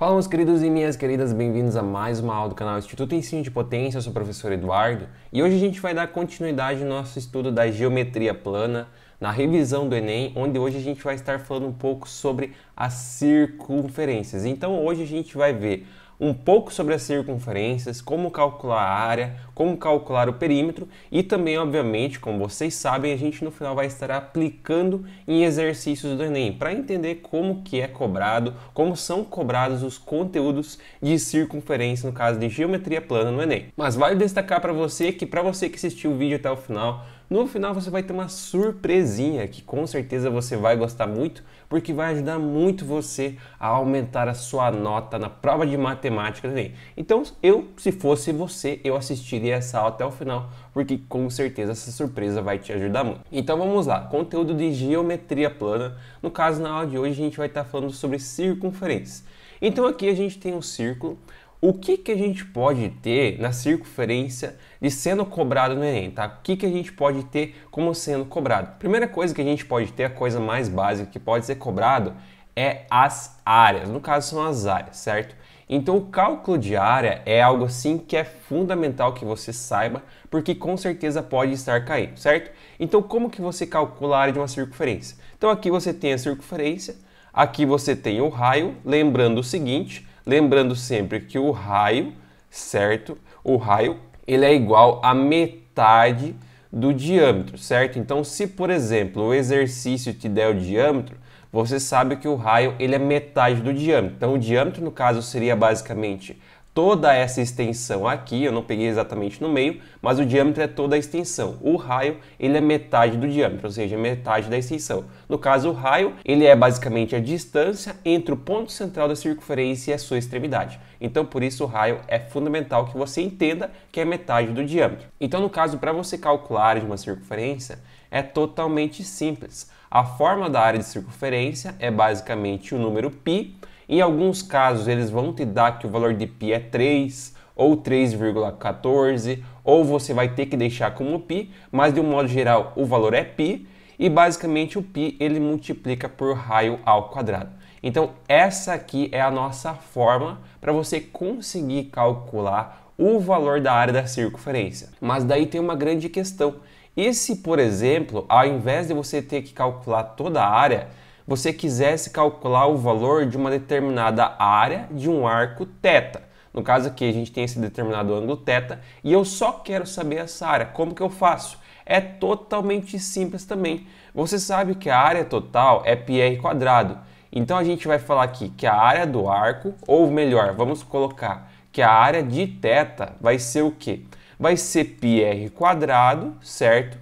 Fala meus queridos e minhas queridas, bem-vindos a mais uma aula do canal Instituto Ensino de Potência, eu sou o professor Eduardo e hoje a gente vai dar continuidade no nosso estudo da geometria plana na revisão do Enem, onde hoje a gente vai estar falando um pouco sobre as circunferências. Então hoje a gente vai ver um pouco sobre as circunferências, como calcular a área, como calcular o perímetro e também, obviamente, como vocês sabem, a gente no final vai estar aplicando em exercícios do Enem para entender como que é cobrado, como são cobrados os conteúdos de circunferência, no caso de geometria plana no Enem. Mas vale destacar para você que para você que assistiu o vídeo até o final, no final você vai ter uma surpresinha que com certeza você vai gostar muito porque vai ajudar muito você a aumentar a sua nota na prova de matemática também. Então, eu, se fosse você, eu assistiria essa aula até o final, porque com certeza essa surpresa vai te ajudar muito. Então, vamos lá. Conteúdo de geometria plana. No caso, na aula de hoje, a gente vai estar falando sobre circunferência. Então, aqui a gente tem um círculo o que, que a gente pode ter na circunferência de sendo cobrado no Enem, tá? O que, que a gente pode ter como sendo cobrado? Primeira coisa que a gente pode ter, a coisa mais básica que pode ser cobrado é as áreas. No caso, são as áreas, certo? Então, o cálculo de área é algo assim que é fundamental que você saiba, porque com certeza pode estar caindo, certo? Então, como que você calcula a área de uma circunferência? Então, aqui você tem a circunferência, aqui você tem o raio, lembrando o seguinte, Lembrando sempre que o raio, certo? O raio, ele é igual a metade do diâmetro, certo? Então, se por exemplo o exercício te der o diâmetro, você sabe que o raio ele é metade do diâmetro. Então, o diâmetro no caso seria basicamente toda essa extensão aqui, eu não peguei exatamente no meio, mas o diâmetro é toda a extensão. O raio, ele é metade do diâmetro, ou seja, metade da extensão. No caso, o raio, ele é basicamente a distância entre o ponto central da circunferência e a sua extremidade. Então, por isso, o raio é fundamental que você entenda que é metade do diâmetro. Então, no caso, para você calcular de uma circunferência, é totalmente simples. A forma da área de circunferência é basicamente o número π em alguns casos, eles vão te dar que o valor de π é 3 ou 3,14, ou você vai ter que deixar como π, mas de um modo geral, o valor é π e basicamente o π ele multiplica por raio ao quadrado. Então, essa aqui é a nossa forma para você conseguir calcular o valor da área da circunferência. Mas daí tem uma grande questão. E se, por exemplo, ao invés de você ter que calcular toda a área, você quisesse calcular o valor de uma determinada área de um arco θ. No caso aqui, a gente tem esse determinado ângulo θ e eu só quero saber essa área. Como que eu faço? É totalmente simples também. Você sabe que a área total é πr quadrado. Então a gente vai falar aqui que a área do arco, ou melhor, vamos colocar que a área de θ vai ser o quê? Vai ser πr quadrado, certo?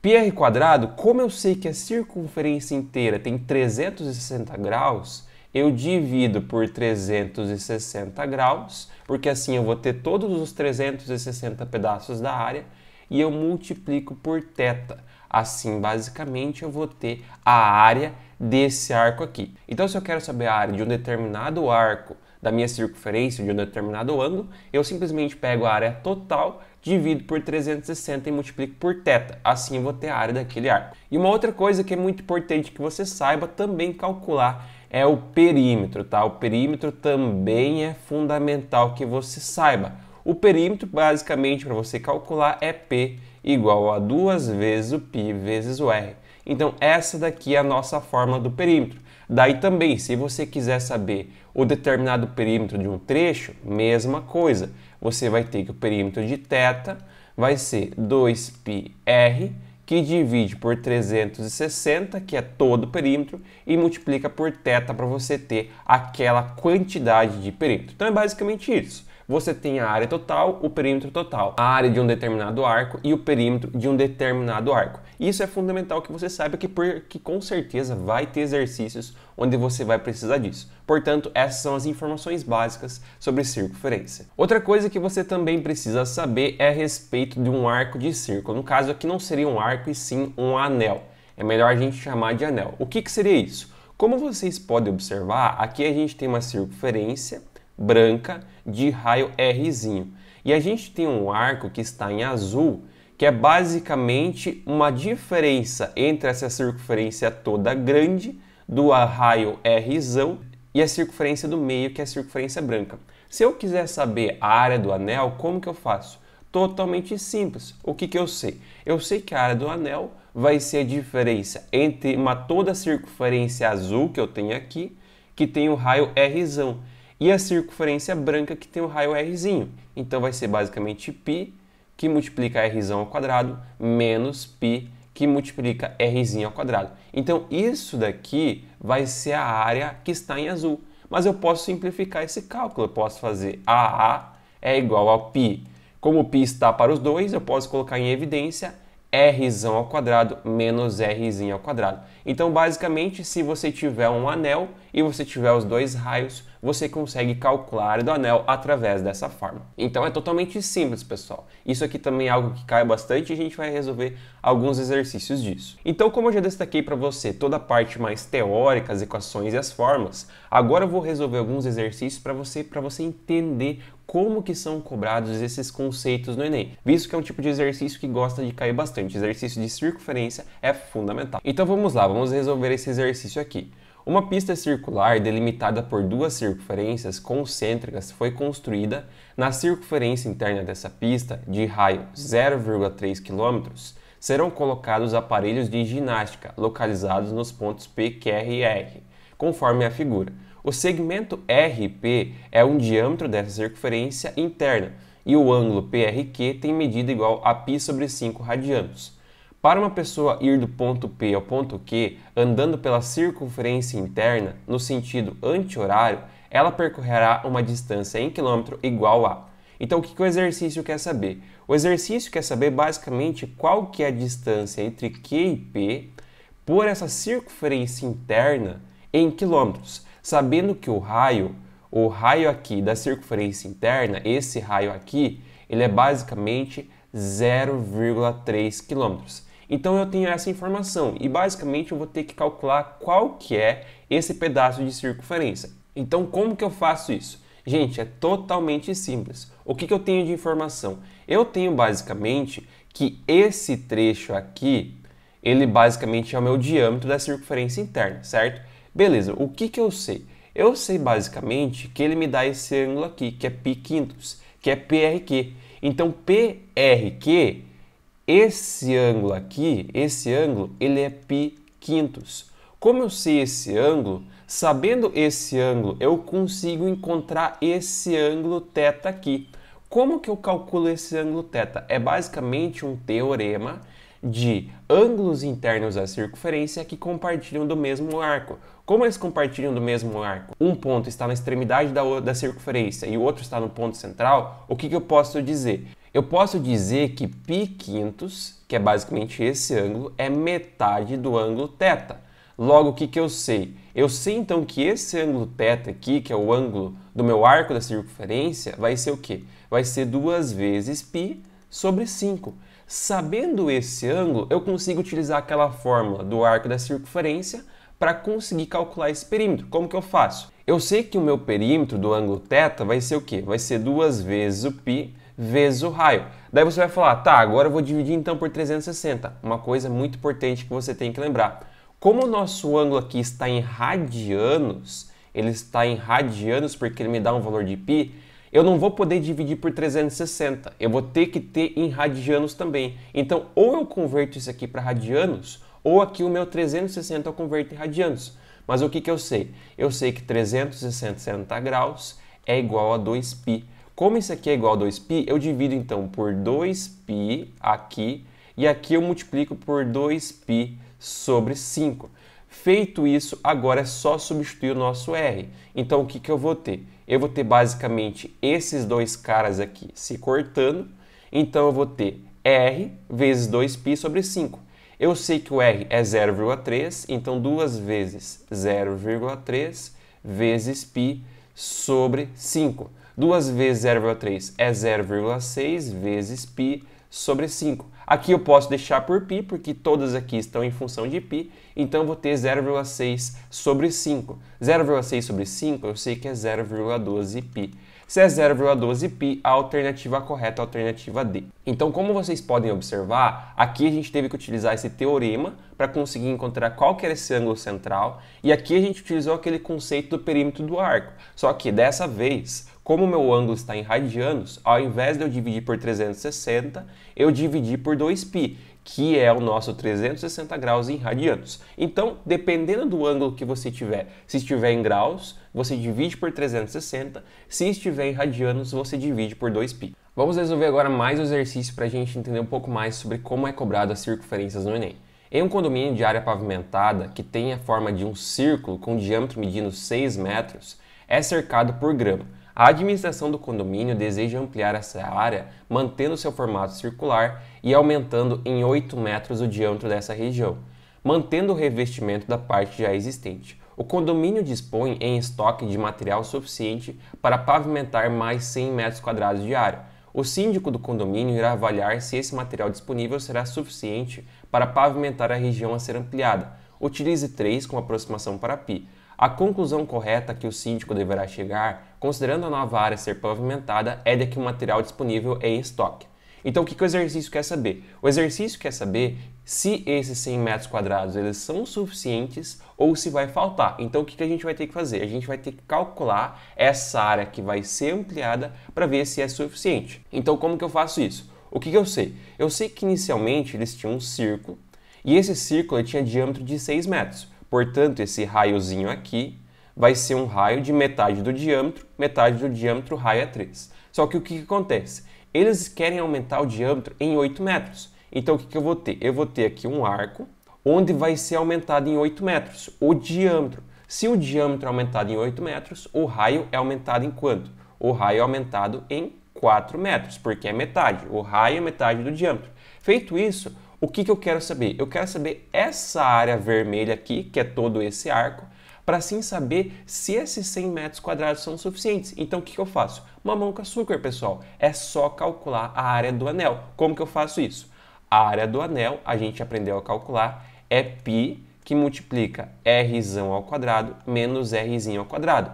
πr quadrado, como eu sei que a circunferência inteira tem 360 graus, eu divido por 360 graus, porque assim eu vou ter todos os 360 pedaços da área, e eu multiplico por θ. Assim, basicamente, eu vou ter a área desse arco aqui. Então, se eu quero saber a área de um determinado arco da minha circunferência, de um determinado ângulo, eu simplesmente pego a área total divido por 360 e multiplico por θ. Assim eu vou ter a área daquele arco. E uma outra coisa que é muito importante que você saiba também calcular é o perímetro, tá? O perímetro também é fundamental que você saiba. O perímetro, basicamente, para você calcular é P igual a duas vezes o π vezes o R. Então, essa daqui é a nossa fórmula do perímetro. Daí também, se você quiser saber o determinado perímetro de um trecho, mesma coisa você vai ter que o perímetro de θ vai ser 2πr, que divide por 360, que é todo o perímetro, e multiplica por θ para você ter aquela quantidade de perímetro. Então é basicamente isso você tem a área total, o perímetro total, a área de um determinado arco e o perímetro de um determinado arco. Isso é fundamental que você saiba que, por, que com certeza vai ter exercícios onde você vai precisar disso. Portanto, essas são as informações básicas sobre circunferência. Outra coisa que você também precisa saber é a respeito de um arco de círculo. No caso aqui não seria um arco e sim um anel. É melhor a gente chamar de anel. O que, que seria isso? Como vocês podem observar, aqui a gente tem uma circunferência branca de raio Rzinho. E a gente tem um arco que está em azul, que é basicamente uma diferença entre essa circunferência toda grande do raio Rzão e a circunferência do meio, que é a circunferência branca. Se eu quiser saber a área do anel, como que eu faço? Totalmente simples. O que, que eu sei? Eu sei que a área do anel vai ser a diferença entre uma toda circunferência azul que eu tenho aqui, que tem o raio Rzão e a circunferência branca que tem o raio rzinho. Então vai ser basicamente π que multiplica r ao quadrado menos π que multiplica r ao quadrado. Então isso daqui vai ser a área que está em azul. Mas eu posso simplificar esse cálculo. Eu posso fazer AA é igual a π. Como π está para os dois, eu posso colocar em evidência r ao quadrado menos r ao quadrado. Então, basicamente, se você tiver um anel e você tiver os dois raios, você consegue calcular do anel através dessa forma. Então, é totalmente simples, pessoal. Isso aqui também é algo que cai bastante e a gente vai resolver alguns exercícios disso. Então, como eu já destaquei para você toda a parte mais teórica, as equações e as formas, agora eu vou resolver alguns exercícios para você, para você entender como que são cobrados esses conceitos no Enem, visto que é um tipo de exercício que gosta de cair bastante. Exercício de circunferência é fundamental. Então vamos lá, vamos resolver esse exercício aqui. Uma pista circular delimitada por duas circunferências concêntricas foi construída na circunferência interna dessa pista, de raio 0,3 km, serão colocados aparelhos de ginástica localizados nos pontos P, Q e R, conforme a figura. O segmento RP é um diâmetro dessa circunferência interna e o ângulo PRQ tem medida igual a π sobre 5 radianos. Para uma pessoa ir do ponto P ao ponto Q, andando pela circunferência interna no sentido anti-horário, ela percorrerá uma distância em quilômetro igual a. Então, o que, que o exercício quer saber? O exercício quer saber basicamente qual que é a distância entre Q e P por essa circunferência interna em quilômetros sabendo que o raio, o raio aqui da circunferência interna, esse raio aqui, ele é basicamente 0,3 km. Então eu tenho essa informação e basicamente eu vou ter que calcular qual que é esse pedaço de circunferência. Então como que eu faço isso? Gente, é totalmente simples. O que, que eu tenho de informação? Eu tenho basicamente que esse trecho aqui, ele basicamente é o meu diâmetro da circunferência interna, certo? Beleza, o que, que eu sei? Eu sei basicamente que ele me dá esse ângulo aqui, que é π quintos, que é PRQ. Então PRQ, esse ângulo aqui, esse ângulo, ele é π quintos. Como eu sei esse ângulo, sabendo esse ângulo, eu consigo encontrar esse ângulo θ aqui. Como que eu calculo esse ângulo θ? É basicamente um teorema de ângulos internos à circunferência que compartilham do mesmo arco. Como eles compartilham do mesmo arco? Um ponto está na extremidade da, da circunferência e o outro está no ponto central, o que, que eu posso dizer? Eu posso dizer que π quintos, que é basicamente esse ângulo, é metade do ângulo θ. Logo, o que, que eu sei? Eu sei então que esse ângulo θ aqui, que é o ângulo do meu arco da circunferência, vai ser o quê? Vai ser duas vezes π sobre 5. Sabendo esse ângulo, eu consigo utilizar aquela fórmula do arco da circunferência para conseguir calcular esse perímetro. Como que eu faço? Eu sei que o meu perímetro do ângulo θ vai ser o quê? Vai ser duas vezes o π vezes o raio. Daí você vai falar, tá, agora eu vou dividir então por 360. Uma coisa muito importante que você tem que lembrar. Como o nosso ângulo aqui está em radianos, ele está em radianos porque ele me dá um valor de π, eu não vou poder dividir por 360, eu vou ter que ter em radianos também. Então, ou eu converto isso aqui para radianos, ou aqui o meu 360 eu converto em radianos. Mas o que, que eu sei? Eu sei que 360 graus é igual a 2π. Como isso aqui é igual a 2π, eu divido então por 2π aqui, e aqui eu multiplico por 2π sobre 5. Feito isso, agora é só substituir o nosso r. Então, o que, que eu vou ter? eu vou ter basicamente esses dois caras aqui se cortando, então eu vou ter R vezes 2π sobre 5. Eu sei que o R é 0,3, então 2 vezes 0,3 vezes π sobre 5. 2 vezes 0,3 é 0,6 vezes π sobre 5. Aqui eu posso deixar por π, porque todas aqui estão em função de π, então vou ter 0,6 sobre 5. 0,6 sobre 5 eu sei que é 0,12π. Se é 0,12π, a alternativa correta é a alternativa D. Então, como vocês podem observar, aqui a gente teve que utilizar esse teorema para conseguir encontrar qual que era esse ângulo central, e aqui a gente utilizou aquele conceito do perímetro do arco. Só que dessa vez, como o meu ângulo está em radianos, ao invés de eu dividir por 360, eu dividi por 2π, que é o nosso 360 graus em radianos. Então, dependendo do ângulo que você tiver, se estiver em graus, você divide por 360, se estiver em radianos, você divide por 2π. Vamos resolver agora mais um exercício para a gente entender um pouco mais sobre como é cobrado as circunferências no Enem. Em um condomínio de área pavimentada que tem a forma de um círculo com um diâmetro medindo 6 metros, é cercado por grama. A administração do condomínio deseja ampliar essa área, mantendo seu formato circular e aumentando em 8 metros o diâmetro dessa região, mantendo o revestimento da parte já existente. O condomínio dispõe em estoque de material suficiente para pavimentar mais 100 metros quadrados de área. O síndico do condomínio irá avaliar se esse material disponível será suficiente para pavimentar a região a ser ampliada. Utilize 3 com aproximação para pi. A conclusão correta que o síndico deverá chegar, considerando a nova área ser pavimentada, é de que o material disponível é em estoque. Então, o que, que o exercício quer saber? O exercício quer saber se esses 100 metros quadrados eles são suficientes ou se vai faltar. Então, o que, que a gente vai ter que fazer? A gente vai ter que calcular essa área que vai ser ampliada para ver se é suficiente. Então, como que eu faço isso? O que, que eu sei? Eu sei que inicialmente eles tinham um círculo e esse círculo tinha diâmetro de 6 metros. Portanto, esse raiozinho aqui vai ser um raio de metade do diâmetro, metade do diâmetro, raio é 3. Só que o que acontece? Eles querem aumentar o diâmetro em 8 metros. Então o que, que eu vou ter? Eu vou ter aqui um arco onde vai ser aumentado em 8 metros, o diâmetro. Se o diâmetro é aumentado em 8 metros, o raio é aumentado em quanto? O raio é aumentado em 4 metros, porque é metade. O raio é metade do diâmetro. Feito isso, o que, que eu quero saber? Eu quero saber essa área vermelha aqui, que é todo esse arco, para assim saber se esses 100 metros quadrados são suficientes. Então o que, que eu faço? Mamão com açúcar, pessoal. É só calcular a área do anel. Como que eu faço isso? A área do anel, a gente aprendeu a calcular, é π que multiplica r ao quadrado menos r ao quadrado.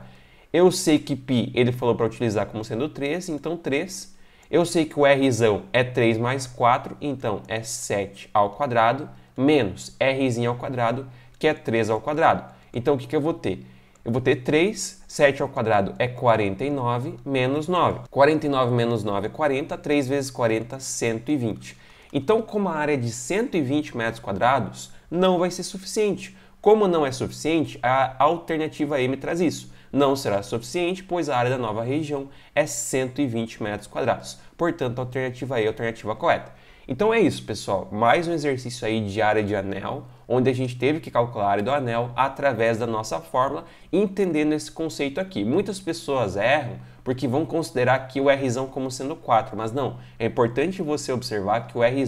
Eu sei que π ele falou para utilizar como sendo 3, então 3 eu sei que o r é 3 mais 4, então é 7 ao quadrado menos r ao quadrado, que é 3 ao quadrado. Então o que, que eu vou ter? Eu vou ter 3, 7 ao quadrado é 49 menos 9. 49 menos 9 é 40, 3 vezes 40 120. Então, como a área é de 120 metros quadrados, não vai ser suficiente. Como não é suficiente, a alternativa M traz isso não será suficiente, pois a área da nova região é 120 metros quadrados. Portanto, a alternativa e é a alternativa correta. Então é isso, pessoal. Mais um exercício aí de área de anel, onde a gente teve que calcular a área do anel através da nossa fórmula, entendendo esse conceito aqui. Muitas pessoas erram porque vão considerar aqui o R como sendo 4, mas não. É importante você observar que o R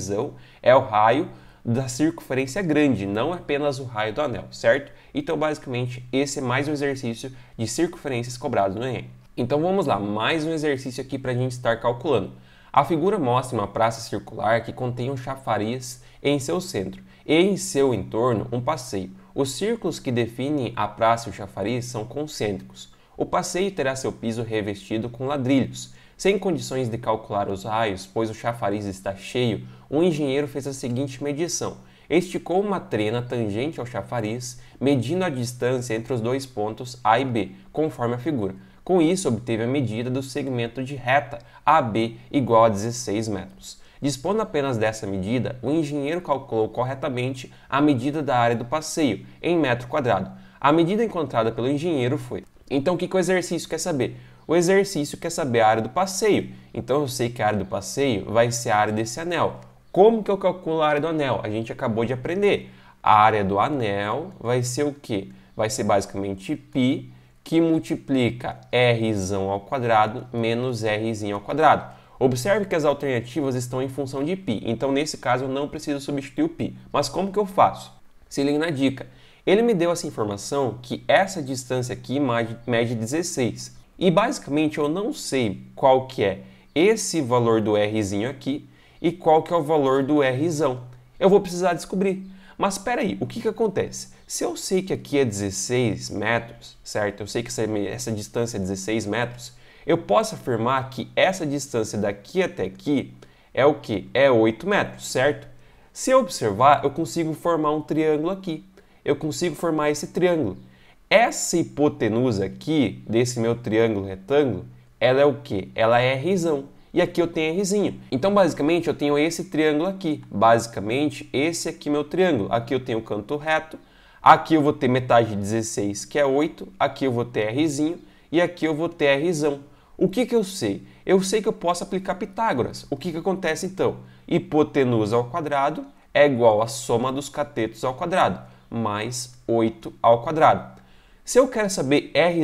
é o raio da circunferência grande, não apenas o raio do anel, certo? Então, basicamente, esse é mais um exercício de circunferências cobrado no Enem. Então, vamos lá, mais um exercício aqui para a gente estar calculando. A figura mostra uma praça circular que contém um chafariz em seu centro e em seu entorno um passeio. Os círculos que definem a praça e o chafariz são concêntricos. O passeio terá seu piso revestido com ladrilhos. Sem condições de calcular os raios, pois o chafariz está cheio, um engenheiro fez a seguinte medição: esticou uma trena tangente ao chafariz medindo a distância entre os dois pontos A e B, conforme a figura. Com isso, obteve a medida do segmento de reta AB igual a 16 metros. Dispondo apenas dessa medida, o engenheiro calculou corretamente a medida da área do passeio, em metro quadrado. A medida encontrada pelo engenheiro foi. Então, o que, que o exercício quer saber? O exercício quer saber a área do passeio. Então, eu sei que a área do passeio vai ser a área desse anel. Como que eu calculo a área do anel? A gente acabou de aprender. A área do anel vai ser o quê? Vai ser basicamente π que multiplica r ao quadrado menos r ao quadrado. Observe que as alternativas estão em função de π, então nesse caso eu não preciso substituir o π. Mas como que eu faço? Se liga na dica. Ele me deu essa informação que essa distância aqui mede 16. E basicamente eu não sei qual que é esse valor do rzinho aqui e qual que é o valor do rzão. Eu vou precisar descobrir. Mas espera aí, o que, que acontece? Se eu sei que aqui é 16 metros, certo? Eu sei que essa, essa distância é 16 metros, eu posso afirmar que essa distância daqui até aqui é o que? É 8 metros, certo? Se eu observar, eu consigo formar um triângulo aqui. Eu consigo formar esse triângulo. Essa hipotenusa aqui, desse meu triângulo retângulo, ela é o que? Ela é a risão e aqui eu tenho Rzinho. Então, basicamente, eu tenho esse triângulo aqui. Basicamente, esse aqui é meu triângulo. Aqui eu tenho o canto reto, aqui eu vou ter metade de 16, que é 8, aqui eu vou ter Rzinho e aqui eu vou ter Rzão. O que, que eu sei? Eu sei que eu posso aplicar Pitágoras. O que, que acontece então? Hipotenusa ao quadrado é igual à soma dos catetos ao quadrado, mais 8 ao quadrado. Se eu quero saber r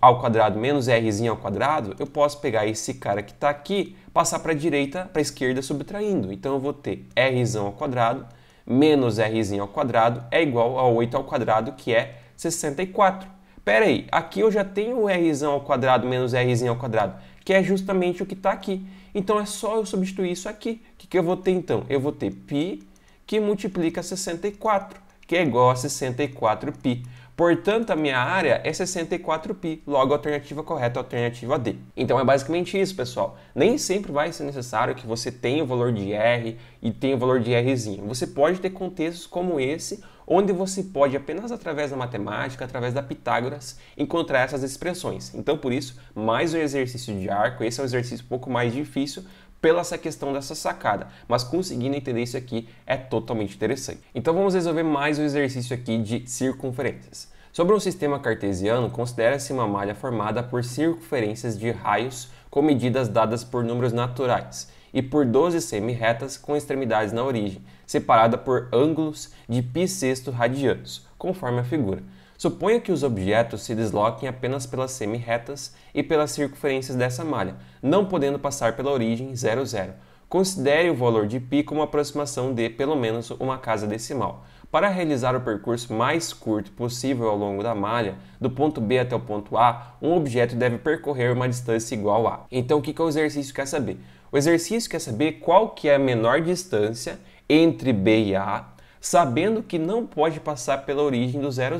ao quadrado menos r ao quadrado, eu posso pegar esse cara que está aqui, passar para a direita, para a esquerda, subtraindo. Então eu vou ter r ao quadrado menos r ao quadrado é igual a 8 ao quadrado, que é 64. Pera aí, aqui eu já tenho r ao quadrado menos r ao quadrado, que é justamente o que está aqui. Então é só eu substituir isso aqui. O que, que eu vou ter então? Eu vou ter π que multiplica 64, que é igual a 64π. Portanto, a minha área é 64π, logo a alternativa correta é a alternativa D. Então é basicamente isso, pessoal. Nem sempre vai ser necessário que você tenha o valor de R e tenha o valor de Rzinho. Você pode ter contextos como esse, onde você pode apenas através da matemática, através da Pitágoras, encontrar essas expressões. Então, por isso, mais um exercício de arco. Esse é um exercício um pouco mais difícil, pela essa questão dessa sacada, mas conseguindo entender isso aqui é totalmente interessante. Então vamos resolver mais um exercício aqui de circunferências. Sobre um sistema cartesiano, considera-se uma malha formada por circunferências de raios com medidas dadas por números naturais e por 12 semi-retas com extremidades na origem, separada por ângulos de π sexto radianos, conforme a figura. Suponha que os objetos se desloquem apenas pelas semi-retas e pelas circunferências dessa malha, não podendo passar pela origem (0,0). Considere o valor de π como aproximação de pelo menos uma casa decimal. Para realizar o percurso mais curto possível ao longo da malha, do ponto B até o ponto A, um objeto deve percorrer uma distância igual a. Então o que, que o exercício quer saber? O exercício quer saber qual que é a menor distância entre B e A, sabendo que não pode passar pela origem do 0,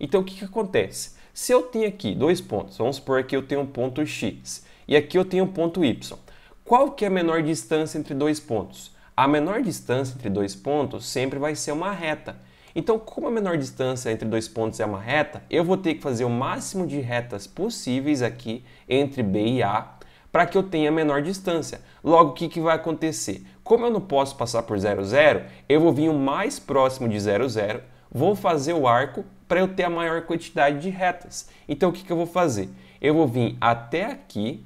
então o que, que acontece? Se eu tenho aqui dois pontos, vamos supor que eu tenho um ponto x e aqui eu tenho um ponto y. Qual que é a menor distância entre dois pontos? A menor distância entre dois pontos sempre vai ser uma reta. Então, como a menor distância entre dois pontos é uma reta, eu vou ter que fazer o máximo de retas possíveis aqui entre B e A para que eu tenha a menor distância. Logo, o que, que vai acontecer? Como eu não posso passar por 0, 0, eu vou vir o mais próximo de 0, 0, vou fazer o arco para eu ter a maior quantidade de retas. Então o que, que eu vou fazer? Eu vou vir até aqui,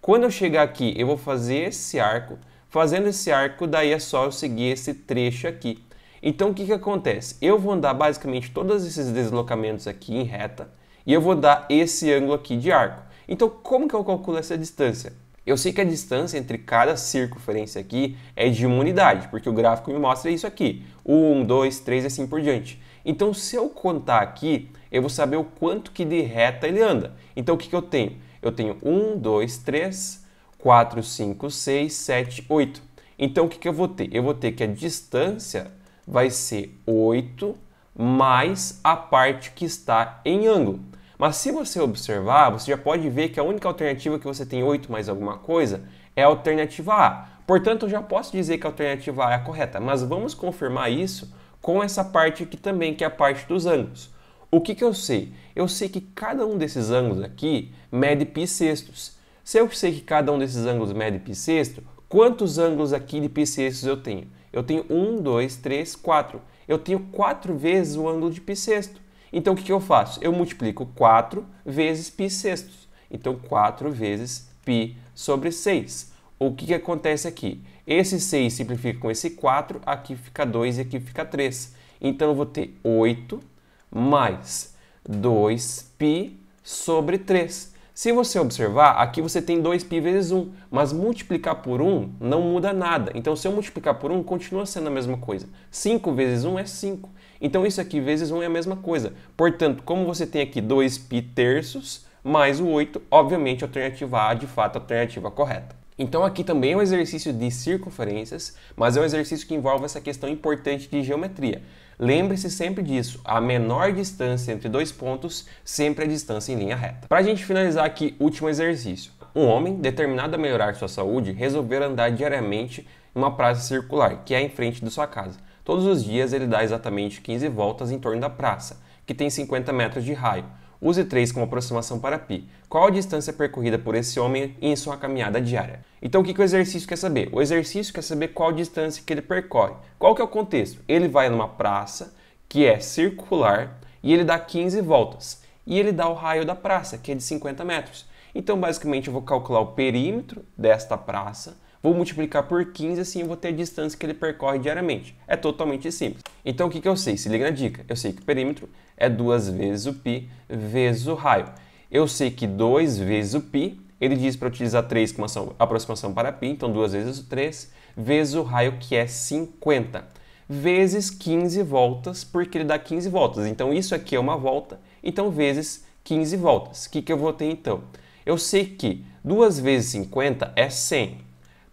quando eu chegar aqui eu vou fazer esse arco, fazendo esse arco daí é só eu seguir esse trecho aqui. Então o que, que acontece? Eu vou andar basicamente todos esses deslocamentos aqui em reta e eu vou dar esse ângulo aqui de arco. Então como que eu calculo essa distância? Eu sei que a distância entre cada circunferência aqui é de uma unidade, porque o gráfico me mostra isso aqui. 1, 2, 3 e assim por diante. Então, se eu contar aqui, eu vou saber o quanto que de reta ele anda. Então, o que, que eu tenho? Eu tenho 1, 2, 3, 4, 5, 6, 7, 8. Então, o que, que eu vou ter? Eu vou ter que a distância vai ser 8 mais a parte que está em ângulo. Mas se você observar, você já pode ver que a única alternativa que você tem 8 mais alguma coisa é a alternativa A. Portanto, eu já posso dizer que a alternativa A é a correta, mas vamos confirmar isso com essa parte aqui também, que é a parte dos ângulos. O que, que eu sei? Eu sei que cada um desses ângulos aqui mede pi sextos. Se eu sei que cada um desses ângulos mede pi sexto, quantos ângulos aqui de pi sextos eu tenho? Eu tenho 1, 2, 3, 4. Eu tenho 4 vezes o ângulo de pi sexto. Então o que, que eu faço? Eu multiplico 4 vezes pi sextos. Então 4 vezes pi sobre 6. O que, que acontece aqui? Esse 6 simplifica com esse 4, aqui fica 2 e aqui fica 3. Então, eu vou ter 8 mais 2π sobre 3. Se você observar, aqui você tem 2π vezes 1, mas multiplicar por 1 não muda nada. Então, se eu multiplicar por 1, continua sendo a mesma coisa. 5 vezes 1 é 5. Então, isso aqui vezes 1 é a mesma coisa. Portanto, como você tem aqui 2π terços mais o 8, obviamente a alternativa A de fato a alternativa correta. Então aqui também é um exercício de circunferências, mas é um exercício que envolve essa questão importante de geometria. Lembre-se sempre disso, a menor distância entre dois pontos sempre é distância em linha reta. Para a gente finalizar aqui, último exercício. Um homem, determinado a melhorar sua saúde, resolveu andar diariamente em uma praça circular, que é em frente de sua casa. Todos os dias ele dá exatamente 15 voltas em torno da praça, que tem 50 metros de raio. Use 3 como aproximação para π. Qual a distância percorrida por esse homem em sua caminhada diária? Então o que, que o exercício quer saber? O exercício quer saber qual a distância que ele percorre. Qual que é o contexto? Ele vai numa praça que é circular e ele dá 15 voltas. E ele dá o raio da praça, que é de 50 metros. Então, basicamente, eu vou calcular o perímetro desta praça, vou multiplicar por 15, assim eu vou ter a distância que ele percorre diariamente. É totalmente simples. Então, o que, que eu sei? Se liga na dica. Eu sei que o perímetro é 2 vezes o π vezes o raio. Eu sei que 2 vezes o π, ele diz para utilizar 3 como aproximação para π, então 2 vezes o 3, vezes o raio que é 50, vezes 15 voltas, porque ele dá 15 voltas. Então isso aqui é uma volta, então vezes 15 voltas. O que, que eu vou ter então? Eu sei que 2 vezes 50 é 100.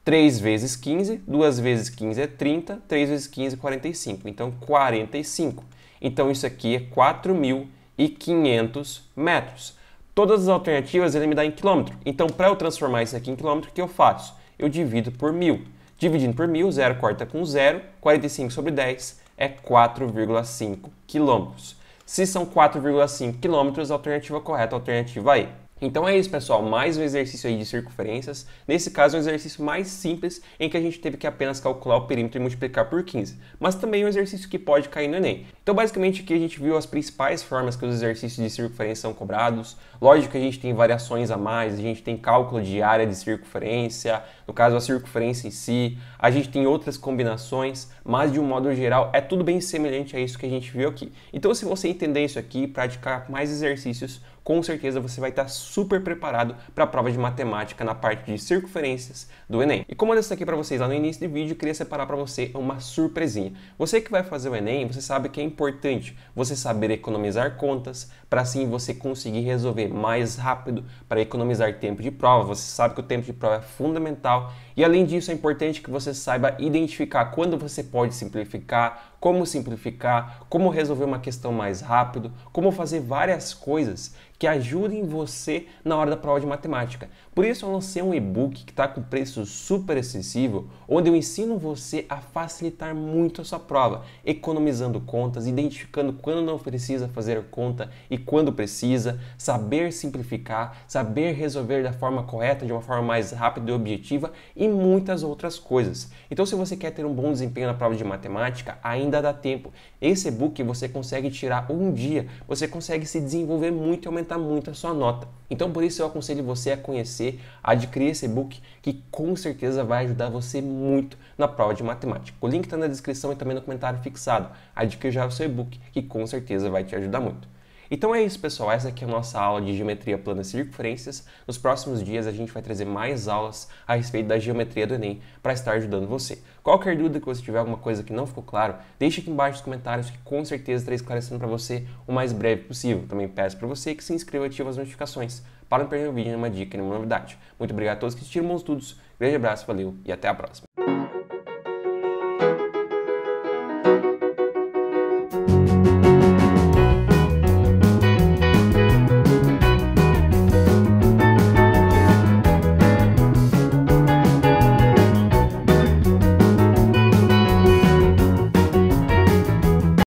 3 vezes 15, 2 vezes 15 é 30, 3 vezes 15 é 45. Então, 45. Então isso aqui é 4.500 metros. Todas as alternativas ele me dá em quilômetro. Então para eu transformar isso aqui em quilômetro, o que eu faço? Eu divido por 1.000. Dividindo por 1.000, zero corta com zero. 45 sobre 10 é 4,5 quilômetros. Se são 4,5 quilômetros, a alternativa correta é a alternativa E. Então é isso, pessoal. Mais um exercício aí de circunferências. Nesse caso, é um exercício mais simples, em que a gente teve que apenas calcular o perímetro e multiplicar por 15. Mas também é um exercício que pode cair no Enem. Então, basicamente, aqui a gente viu as principais formas que os exercícios de circunferência são cobrados. Lógico que a gente tem variações a mais, a gente tem cálculo de área de circunferência, no caso, a circunferência em si. A gente tem outras combinações, mas de um modo geral, é tudo bem semelhante a isso que a gente viu aqui. Então, se você entender isso aqui, praticar mais exercícios, com certeza você vai estar super preparado para a prova de matemática na parte de circunferências do Enem. E como eu disse aqui para vocês lá no início do vídeo, eu queria separar para você uma surpresinha. Você que vai fazer o Enem, você sabe que é importante você saber economizar contas, para assim você conseguir resolver mais rápido, para economizar tempo de prova. Você sabe que o tempo de prova é fundamental e além disso, é importante que você saiba identificar quando você pode simplificar, como simplificar, como resolver uma questão mais rápido, como fazer várias coisas que ajudem você na hora da prova de matemática. Por isso eu lancei um e-book que está com preço super acessível, onde eu ensino você a facilitar muito a sua prova, economizando contas, identificando quando não precisa fazer conta e quando precisa, saber simplificar, saber resolver da forma correta, de uma forma mais rápida e objetiva e muitas outras coisas. Então, se você quer ter um bom desempenho na prova de matemática, ainda dá tempo. Esse e-book você consegue tirar um dia, você consegue se desenvolver muito e aumentar muito a sua nota. Então, por isso eu aconselho você a conhecer, a adquirir esse e-book que com certeza vai ajudar você muito na prova de matemática. O link está na descrição e também no comentário fixado. Adquira já o seu e-book que com certeza vai te ajudar muito. Então é isso, pessoal. Essa aqui é a nossa aula de geometria plana e circunferências. Nos próximos dias a gente vai trazer mais aulas a respeito da geometria do Enem para estar ajudando você. Qualquer dúvida que você tiver, alguma coisa que não ficou claro, deixe aqui embaixo nos comentários que com certeza estarei esclarecendo para você o mais breve possível. Também peço para você que se inscreva e ative as notificações para não perder o vídeo, nenhuma dica, nenhuma novidade. Muito obrigado a todos que assistiram, bons estudos, grande abraço, valeu e até a próxima.